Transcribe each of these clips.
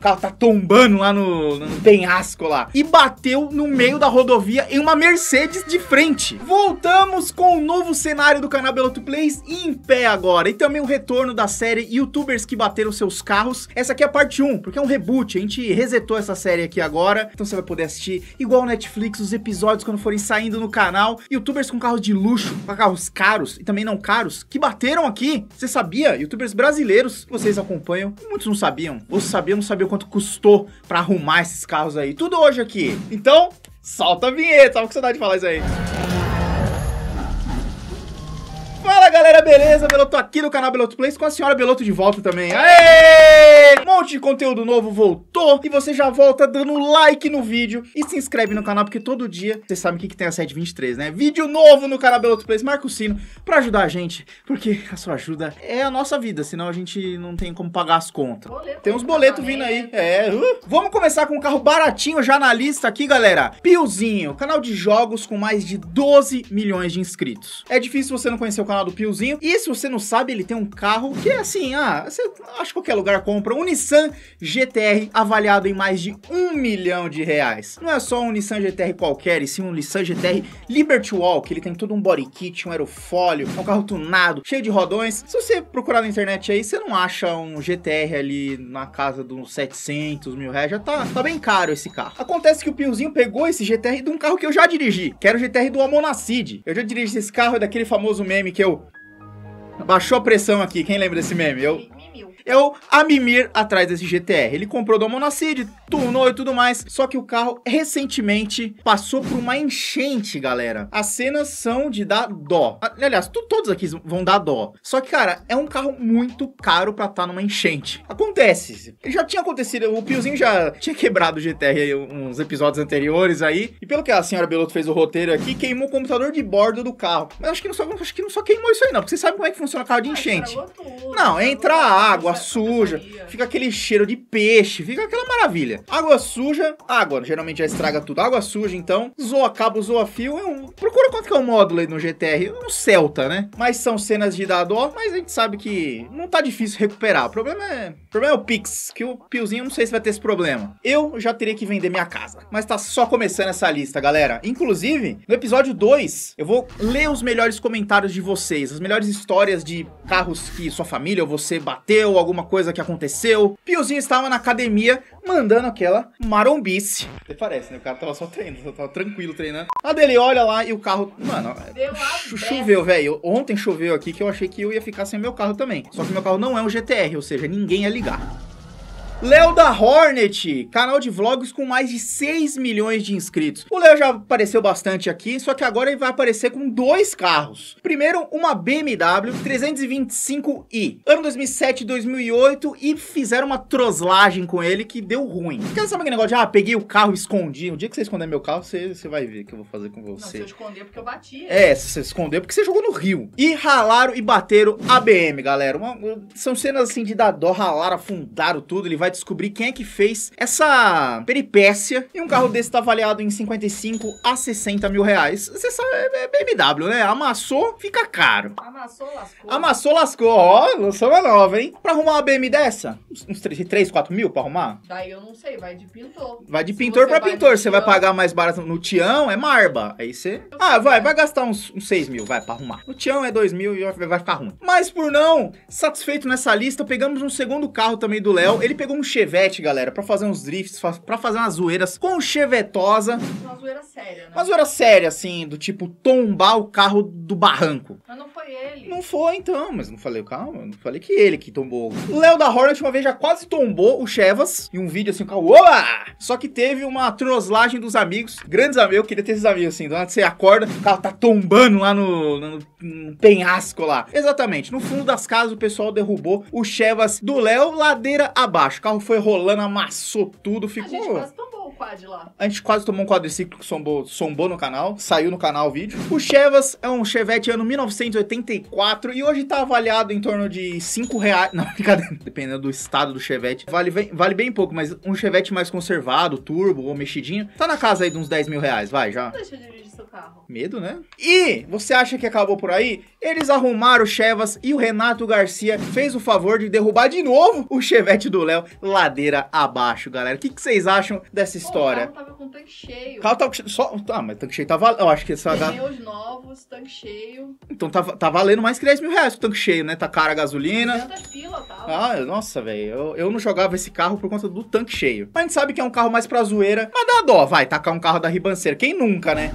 O carro tá tombando lá no, no penhasco lá. E bateu no meio da rodovia em uma Mercedes de frente. Voltamos com o novo cenário do canal Beloto Plays em pé agora. E também o retorno da série Youtubers que bateram seus carros. Essa aqui é a parte 1, porque é um reboot. A gente resetou essa série aqui agora. Então você vai poder assistir igual Netflix, os episódios quando forem saindo no canal. Youtubers com carros de luxo, com carros caros e também não caros, que bateram aqui. Você sabia? Youtubers brasileiros, vocês acompanham. Muitos não sabiam. Ou sabiam, não sabiam quanto custou para arrumar esses carros aí. Tudo hoje aqui. Então, solta a vinheta. Tava com saudade de falar isso aí. galera, beleza? Beloto aqui no canal Beloto com a senhora Beloto de volta também. Aê! Um monte de conteúdo novo voltou e você já volta dando like no vídeo e se inscreve no canal porque todo dia você sabe o que, que tem a 723, né? Vídeo novo no canal Beloto Place, marca o sino pra ajudar a gente, porque a sua ajuda é a nossa vida, senão a gente não tem como pagar as contas. Boleto tem uns boletos vindo aí, né? é. Uh. Vamos começar com um carro baratinho já na lista aqui, galera. Piozinho, canal de jogos com mais de 12 milhões de inscritos. É difícil você não conhecer o canal do Piozinho, carrinho. E se você não sabe, ele tem um carro que é assim, ah, você acha que qualquer lugar compra um Nissan GTR avaliado em mais de um milhão de reais. Não é só um Nissan GTR qualquer, e sim um Nissan GTR Liberty Walk, ele tem todo um body kit, um aerofólio, é um carro tunado, cheio de rodões. Se você procurar na internet aí, você não acha um GTR ali na casa dos 700 mil reais, já tá, tá bem caro esse carro. Acontece que o Piozinho pegou esse GTR de um carro que eu já dirigi, que era o GTR do Amonacid. Eu já dirigi esse carro, é daquele famoso meme que eu Baixou a pressão aqui, quem lembra desse meme? Eu é o Amimir atrás desse GTR. Ele comprou do Monacid, tunou e tudo mais, só que o carro recentemente passou por uma enchente, galera. As cenas são de dar dó. Aliás, tu, todos aqui vão dar dó. Só que, cara, é um carro muito caro pra estar tá numa enchente. Acontece. Já tinha acontecido, o Piozinho já tinha quebrado o GTR aí, uns episódios anteriores aí. E pelo que a senhora Beloto fez o roteiro aqui, queimou o computador de bordo do carro. Mas acho que não só, acho que não só queimou isso aí, não. Porque você sabe como é que funciona carro de ah, enchente. Não, entra água, suja, fica aquele cheiro de peixe, fica aquela maravilha. Água suja, água, geralmente já estraga tudo. Água suja, então, zoa cabo, zoa fio, é um... Procura quanto que é o um módulo aí no GTR, é um Celta, né? Mas são cenas de Dado ó, mas a gente sabe que não tá difícil recuperar. O problema é, o problema é o Pix, que o Piozinho não sei se vai ter esse problema. Eu já teria que vender minha casa, mas tá só começando essa lista, galera. Inclusive, no episódio 2, eu vou ler os melhores comentários de vocês, as melhores histórias de carros que sua família ou você bateu, alguma coisa que aconteceu. Piozinho estava na academia mandando aquela marombice. Até parece, né? O cara tava só treinando, só tava tranquilo treinando. A dele olha lá e o carro. Mano, choveu, velho. Ontem choveu aqui que eu achei que eu ia ficar sem meu carro também. Só que meu carro não é um GTR, ou seja, ninguém ia ligar. Léo da Hornet, canal de vlogs com mais de 6 milhões de inscritos. O Léo já apareceu bastante aqui, só que agora ele vai aparecer com dois carros. Primeiro, uma BMW 325i, ano 2007 2008, e fizeram uma troslagem com ele que deu ruim. Quer saber aquele negócio de, ah, peguei o carro e escondi. O dia que você esconder meu carro, você, você vai ver o que eu vou fazer com você. Não, se eu esconder porque eu bati. É, se você esconder porque você jogou no rio. E ralaram e bateram a BM, galera. Uma, são cenas assim de dar dó, ralaram, afundaram tudo, ele vai vai descobrir quem é que fez essa peripécia. E um carro desse tá avaliado em 55 a 60 mil reais. Você sabe, é, é BMW, né? Amassou, fica caro. Amassou, lascou. Amassou, lascou. Ó, lançou uma nova, hein? Pra arrumar uma BM dessa, uns 3, 3 4 mil pra arrumar? Daí eu não sei, vai de pintor. Vai de Se pintor pra pintor. Você vai pagar mais barato no Tião, é marba. Aí você... Ah, vai, né? vai gastar uns, uns 6 mil, vai, pra arrumar. No Tião é 2 mil e vai ficar ruim. Mas por não, satisfeito nessa lista, pegamos um segundo carro também do Léo. Ele pegou um um chevette, galera, para fazer uns drifts, para fazer umas zoeiras com chevetosa. Uma zoeira séria, né? Uma zoeira séria, assim, do tipo tombar o carro do barranco. Mas não foi ele. Não foi, então, mas não falei, calma, não falei que ele que tombou. O Léo da Hornet uma vez já quase tombou o Chevas em um vídeo assim, com a Ola! Só que teve uma troslagem dos amigos, grandes amigos, eu queria ter esses amigos assim, do nada você acorda, o carro tá tombando lá no, no, no penhasco lá. Exatamente, no fundo das casas o pessoal derrubou o Chevas do Léo ladeira abaixo carro foi rolando, amassou tudo, ficou. A gente quase o quad lá. A gente quase tomou um quadriciclo que sombou, sombou no canal, saiu no canal o vídeo. O Chevas é um Chevette ano 1984 e hoje tá avaliado em torno de 5 reais. Não, brincadeira, dependendo do estado do Chevette. Vale, vale bem pouco, mas um Chevette mais conservado, turbo ou mexidinho, tá na casa aí de uns 10 mil reais, vai já. Deixa eu dirigir carro. Medo, né? E você acha que acabou por aí? Eles arrumaram o Chevas e o Renato Garcia fez o favor de derrubar de novo o Chevette do Léo ladeira abaixo, galera. O que, que vocês acham dessa história? Pô, o carro tava com tanque cheio. O carro tava com só, tá, mas tanque cheio tá valendo. Eu acho que essa Pneus novos, tanque cheio. Então tá, tá valendo mais que 10 mil reais o tanque cheio, né? Tá cara a gasolina. Fila, tava. Tá? Ah, nossa, velho. Eu, eu não jogava esse carro por conta do tanque cheio. Mas a gente sabe que é um carro mais pra zoeira. Mas dá dó, vai, tacar um carro da ribanceira. Quem nunca, né?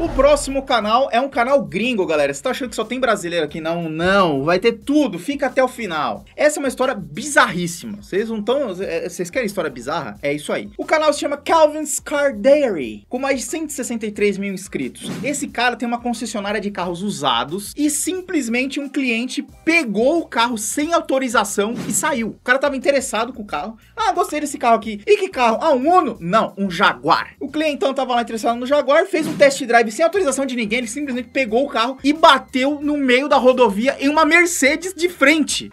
O próximo canal é um canal gringo, galera. Você tá achando que só tem brasileiro aqui? Não, não. Vai ter tudo. Fica até o final. Essa é uma história bizarríssima. Vocês não estão... É, é, vocês querem história bizarra? É isso aí. O canal se chama Calvin's Car Dairy, com mais de 163 mil inscritos. Esse cara tem uma concessionária de carros usados e simplesmente um cliente pegou o carro sem autorização e saiu. O cara tava interessado com o carro. Ah, gostei desse carro aqui. E que carro? Ah, um Uno? Não, um Jaguar. O cliente então tava lá interessado no Jaguar, fez um test drive sabe? Sem autorização de ninguém, ele simplesmente pegou o carro e bateu no meio da rodovia em uma Mercedes de frente.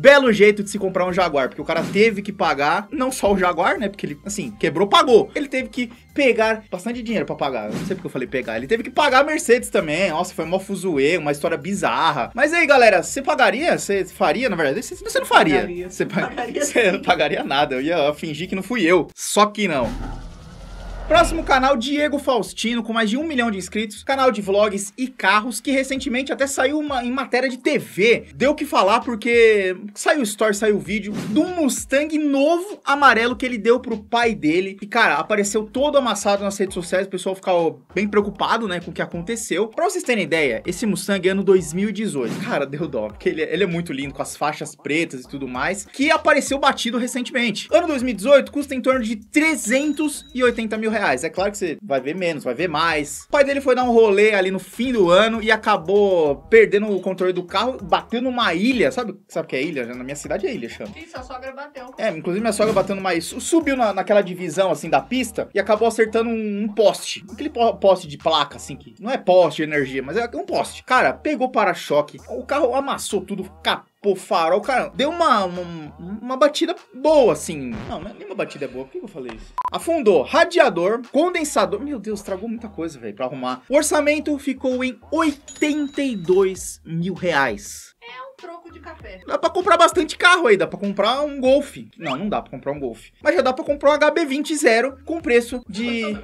Belo jeito de se comprar um Jaguar, porque o cara teve que pagar, não só o Jaguar, né? Porque ele, assim, quebrou, pagou. Ele teve que pegar bastante dinheiro para pagar. Eu não sei porque eu falei pegar. Ele teve que pagar a Mercedes também. Nossa, foi mó fuzuê, uma história bizarra. Mas aí, galera, você pagaria? Você faria, na verdade? Você, você não faria. Pagaria. Você pagaria, você não pagaria nada. Eu ia fingir que não fui eu. Só que não. Próximo canal, Diego Faustino, com mais de um milhão de inscritos. Canal de vlogs e carros, que recentemente até saiu uma, em matéria de TV. Deu o que falar porque saiu o story, saiu o vídeo do Mustang novo amarelo que ele deu pro pai dele. E, cara, apareceu todo amassado nas redes sociais, o pessoal ficou bem preocupado, né, com o que aconteceu. Pra vocês terem ideia, esse Mustang é ano 2018. Cara, deu dó, porque ele, é, ele é muito lindo, com as faixas pretas e tudo mais, que apareceu batido recentemente. Ano 2018 custa em torno de 380 mil reais reais. É claro que você vai ver menos, vai ver mais. O pai dele foi dar um rolê ali no fim do ano e acabou perdendo o controle do carro, bateu numa ilha. Sabe sabe que é ilha? Na minha cidade é ilha, chama. Sim, sua sogra bateu. É, inclusive minha sogra bateu numa Subiu na, naquela divisão, assim, da pista e acabou acertando um, um poste. Aquele poste de placa, assim, que não é poste de energia, mas é um poste. Cara, pegou para-choque. O carro amassou tudo, capô pô, farol, cara, deu uma, uma, uma, batida boa, assim. Não, é nenhuma batida é boa, por que eu falei isso? Afundou radiador, condensador, meu Deus, tragou muita coisa, velho, pra arrumar. O orçamento ficou em 82 mil reais é troco de café. Dá pra comprar bastante carro aí, dá pra comprar um Golf. Não, não dá pra comprar um Golf. Mas já dá pra comprar um HB20 zero com preço de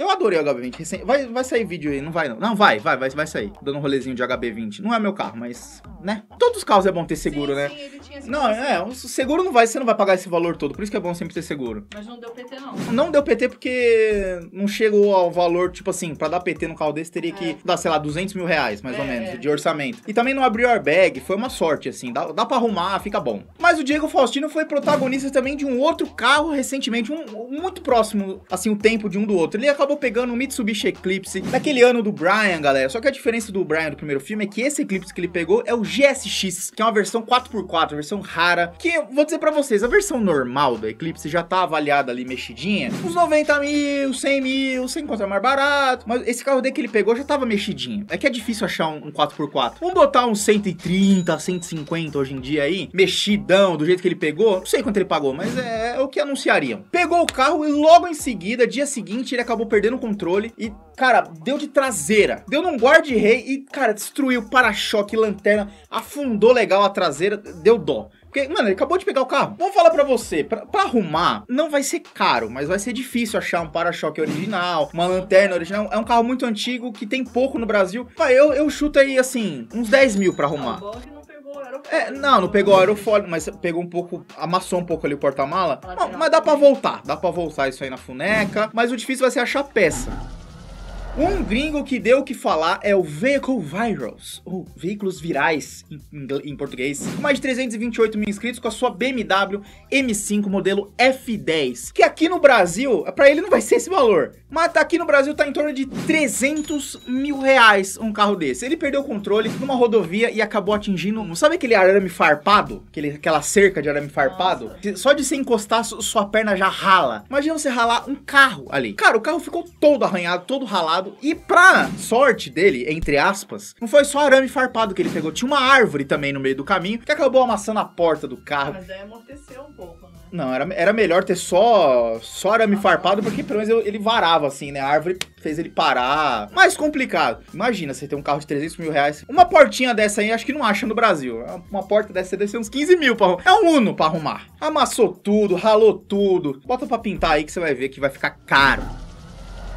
eu adorei o HB20. Vai, vai sair vídeo aí, não vai não. Não, vai, vai, vai, vai sair. Dando um rolezinho de HB20. Não é meu carro, mas, né? Todos os carros é bom ter seguro, sim, né? Sim, ele tinha seguro. Não, é, o seguro não vai, você não vai pagar esse valor todo. Por isso que é bom sempre ter seguro. Mas não deu PT, não. Não deu PT porque não chegou ao valor, tipo assim, pra dar PT no carro desse teria é. que dar, sei lá, 200 mil reais, mais é. ou menos, de orçamento. E também não abriu airbag, foi uma sorte, assim. Dá, dá pra arrumar, fica bom. Mas o Diego Faustino foi protagonista também de um outro carro recentemente, um, muito próximo, assim, o tempo de um do outro. Ele acabou acabou pegando um Mitsubishi Eclipse daquele ano do Brian, galera. Só que a diferença do Brian do primeiro filme é que esse Eclipse que ele pegou é o GSX, que é uma versão 4x4, versão rara, que vou dizer pra vocês, a versão normal do Eclipse já tá avaliada ali, mexidinha, uns 90 mil, 100 mil, você encontra mais barato, mas esse carro dele que ele pegou já tava mexidinho. É que é difícil achar um, 4x4. Vamos botar uns 130, 150 hoje em dia aí, mexidão, do jeito que ele pegou, não sei quanto ele pagou, mas é, é o que anunciariam. Pegou o carro e logo em seguida, dia seguinte, ele acabou perdendo perdendo o controle e, cara, deu de traseira. Deu num guarda-rei e, cara, destruiu para-choque, lanterna, afundou legal a traseira, deu dó. Porque, mano, ele acabou de pegar o carro. Vou falar pra você, pra, pra arrumar, não vai ser caro, mas vai ser difícil achar um para-choque original, uma lanterna original. É um carro muito antigo que tem pouco no Brasil. Eu, eu chuto aí, assim, uns 10 mil pra arrumar. É é, não, não pegou aerofólio, mas pegou um pouco, amassou um pouco ali o porta-mala. Mas dá pra voltar, dá pra voltar isso aí na funeca. Mas o difícil vai ser achar peça. Um gringo que deu o que falar é o Vehicle Virals, ou Veículos Virais em, em, português, com mais de 328 mil inscritos com a sua BMW M5 modelo F10, que aqui no Brasil, para ele não vai ser esse valor, mas aqui no Brasil tá em torno de 300 mil reais um carro desse. Ele perdeu o controle numa rodovia e acabou atingindo, sabe aquele arame farpado? Aquele, aquela cerca de arame farpado? Nossa. Só de você encostar, sua perna já rala. Imagina você ralar um carro ali. Cara, o carro ficou todo arranhado, todo ralado, farpado. E pra sorte dele, entre aspas, não foi só arame farpado que ele pegou. Tinha uma árvore também no meio do caminho que acabou amassando a porta do carro. Mas aí amorteceu um pouco, né? Não, era, era melhor ter só, só arame ah. farpado, porque pelo menos ele varava assim, né? A árvore fez ele parar. Mais complicado. Imagina, você ter um carro de 300 mil reais. Uma portinha dessa aí, acho que não acha no Brasil. Uma porta dessa deve ser uns 15 mil pra arrumar. É um Uno pra arrumar. Amassou tudo, ralou tudo. Bota pra pintar aí que você vai ver que vai ficar caro.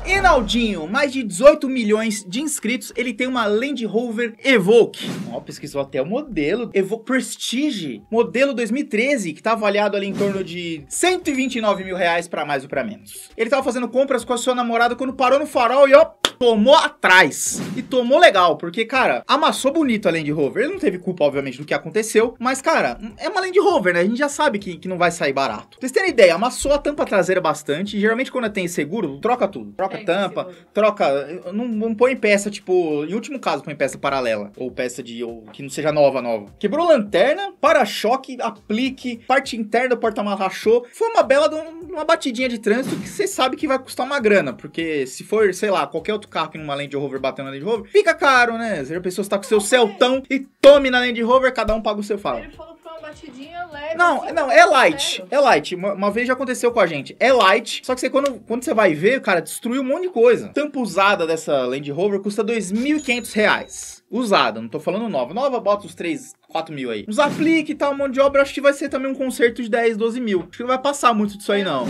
Enaldinho, mais de 18 milhões de inscritos, ele tem uma Land Rover Evoque. Ó, pesquisou até o modelo. Evoque Prestige, modelo 2013, que tá avaliado ali em torno de 129 mil reais pra mais ou pra menos. Ele tava fazendo compras com a sua namorada quando parou no farol e ó, tomou atrás. E tomou legal, porque, cara, amassou bonito a Land Rover. Ele não teve culpa, obviamente, do que aconteceu, mas, cara, é uma Land Rover, né? A gente já sabe que, que não vai sair barato. Pra vocês terem ideia, amassou a tampa traseira bastante. geralmente, quando tem seguro, troca tudo. Troca é, troca é tampa, troca. Não, não põe peça, tipo, em último caso, põe peça paralela. Ou peça de. Ou, que não seja nova, nova. Quebrou lanterna, para-choque, aplique, parte interna do porta-mala rachou. Foi uma bela uma batidinha de trânsito que você sabe que vai custar uma grana. Porque se for, sei lá, qualquer outro carro que numa Land Rover batendo na Land Rover, fica caro, né? A pessoa está com seu Celtão é. e tome na Land Rover, cada um paga o seu falo. Ele falou uma batidinha leve. Não, assim, não, é light. É light. Uma, uma, vez já aconteceu com a gente. É light. Só que você, quando, quando você vai ver, cara, destruiu um monte de coisa. Tampa usada dessa Land Rover custa 2.500 reais. Usada, não tô falando nova. Nova, bota os 3, 4 mil aí. Os aplique e tal, monte de obra, acho que vai ser também um conserto de 10, 12 mil. Acho que não vai passar muito disso aí, não.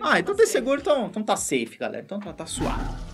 Ah, então, então tá tem seguro, então, então tá safe, galera. Então tá, tá suave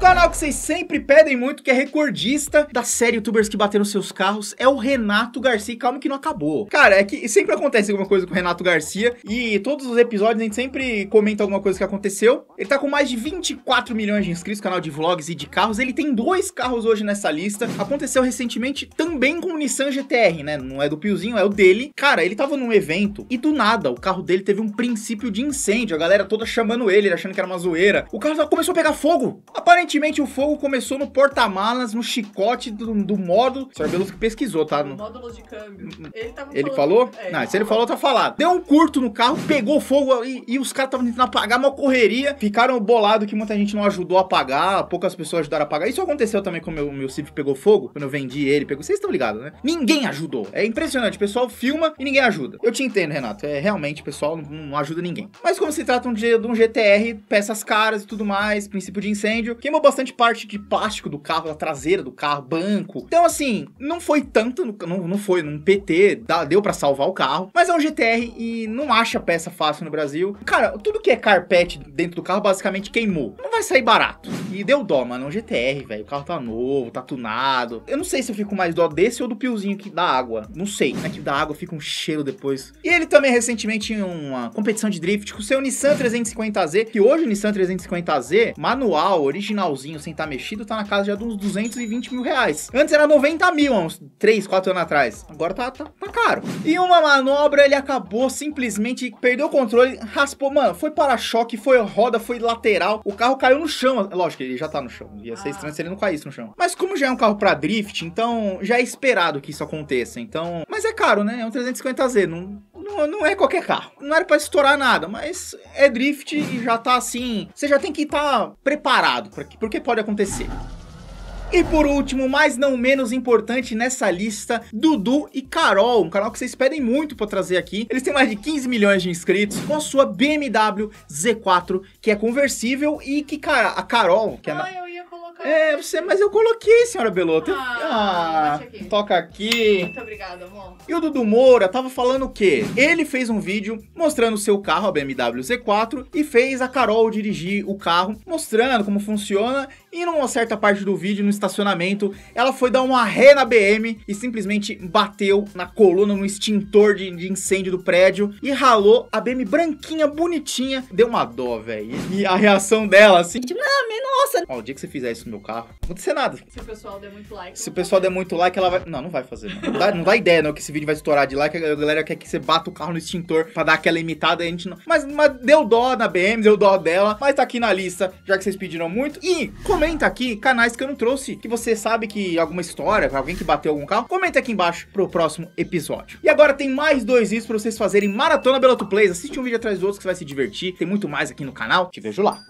canal que vocês sempre pedem muito, que é recordista da série Youtubers que bateram seus carros, é o Renato Garcia. Calma que não acabou. Cara, é que sempre acontece alguma coisa com o Renato Garcia e todos os episódios a gente sempre comenta alguma coisa que aconteceu. Ele tá com mais de 24 milhões de inscritos, canal de vlogs e de carros. Ele tem dois carros hoje nessa lista. Aconteceu recentemente também com o Nissan GTR, né? Não é do Piozinho, é o dele. Cara, ele tava num evento e do nada o carro dele teve um princípio de incêndio. A galera toda chamando ele, achando que era uma zoeira. O carro começou a pegar fogo. Aparentemente Aparentemente o fogo começou no porta-malas, no chicote do, do módulo. Sr. Belusco pesquisou, tá? No... Módulo de câmbio. Ele, tava ele falou? É, não, ele se ele falou, tá falado. Deu um curto no carro, pegou fogo e, e os caras estavam tentando apagar uma correria. Ficaram bolado que muita gente não ajudou a apagar, poucas pessoas ajudaram a apagar. Isso aconteceu também com o meu, Civic pegou fogo, quando eu vendi ele, pegou. Vocês estão ligados, né? Ninguém ajudou. É impressionante. O pessoal filma e ninguém ajuda. Eu te entendo, Renato. É realmente, o pessoal não, não ajuda ninguém. Mas como se trata de, de um GTR, peças caras e tudo mais, princípio de incêndio, quem queimou bastante parte de plástico do carro, da traseira do carro, banco. Então, assim, não foi tanto, não, não foi num PT, dá, deu para salvar o carro, mas é um GTR e não acha peça fácil no Brasil. Cara, tudo que é carpete dentro do carro basicamente queimou. Não vai sair barato. E deu dó, mano. É um GTR, velho. O carro tá novo, tá tunado. Eu não sei se eu fico mais dó desse ou do piozinho que da água. Não sei. Né? Que da água fica um cheiro depois. E ele também recentemente em uma competição de drift com seu Nissan 350Z, que hoje o Nissan 350Z, manual, original originalzinho, sem estar tá mexido, tá na casa já uns 220 mil reais. Antes era 90 mil, há uns 3, 4 anos atrás. Agora tá, tá, tá caro. E uma manobra, ele acabou simplesmente, perdeu o controle, raspou, mano, foi para-choque, foi roda, foi lateral, o carro caiu no chão. Lógico, ele já tá no chão, ia ser ah. estranho se ele não caísse no chão. Mas como já é um carro pra drift, então já é esperado que isso aconteça, então... Mas é caro, né? É um 350Z, não não, não é qualquer carro. Não era para estourar nada, mas é drift e já tá assim. Você já tem que estar tá preparado porque pode acontecer. E por último, mas não menos importante nessa lista, Dudu e Carol, um canal que vocês pedem muito para trazer aqui. Eles têm mais de 15 milhões de inscritos com a sua BMW Z4, que é conversível e que, cara, a Carol, que é na ia colocar. É, você, mas eu coloquei, senhora Beloto. Ah, ah aqui. toca aqui. Muito obrigada, amor. E o Dudu Moura tava falando o quê? Ele fez um vídeo mostrando o seu carro, a BMW Z4, e fez a Carol dirigir o carro, mostrando como funciona. E numa certa parte do vídeo, no estacionamento, ela foi dar uma ré na BM e simplesmente bateu na coluna, no extintor de, de incêndio do prédio e ralou a BM branquinha, bonitinha. Deu uma dó, velho. E a reação dela, assim, tipo, ah, nossa. Ó, o dia que você fizer isso no meu carro, não acontecer nada. Se o pessoal der muito like. Se o pessoal der muito like, ela vai. Não, não vai fazer, não. Não dá, não dá ideia, não, que esse vídeo vai estourar de like. A galera quer que você bata o carro no extintor pra dar aquela imitada. A gente não. Mas, mas deu dó na BM, deu dó dela. Mas tá aqui na lista, já que vocês pediram muito. E comenta aqui canais que eu não trouxe, que você sabe que alguma história, alguém que bateu algum carro. Comenta aqui embaixo pro próximo episódio. E agora tem mais dois vídeos pra vocês fazerem maratona To Plays. Assiste um vídeo atrás do outro que você vai se divertir. Tem muito mais aqui no canal. Te vejo lá.